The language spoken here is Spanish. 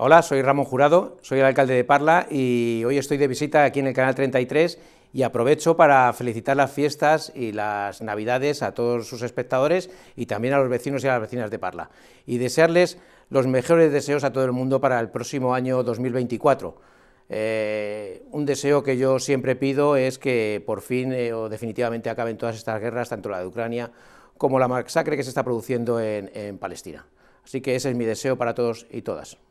Hola, soy Ramón Jurado, soy el alcalde de Parla y hoy estoy de visita aquí en el canal 33 y aprovecho para felicitar las fiestas y las navidades a todos sus espectadores y también a los vecinos y a las vecinas de Parla y desearles los mejores deseos a todo el mundo para el próximo año 2024. Eh, un deseo que yo siempre pido es que por fin eh, o definitivamente acaben todas estas guerras, tanto la de Ucrania como la masacre que se está produciendo en Palestina. Así que ese es mi deseo para todos y todas.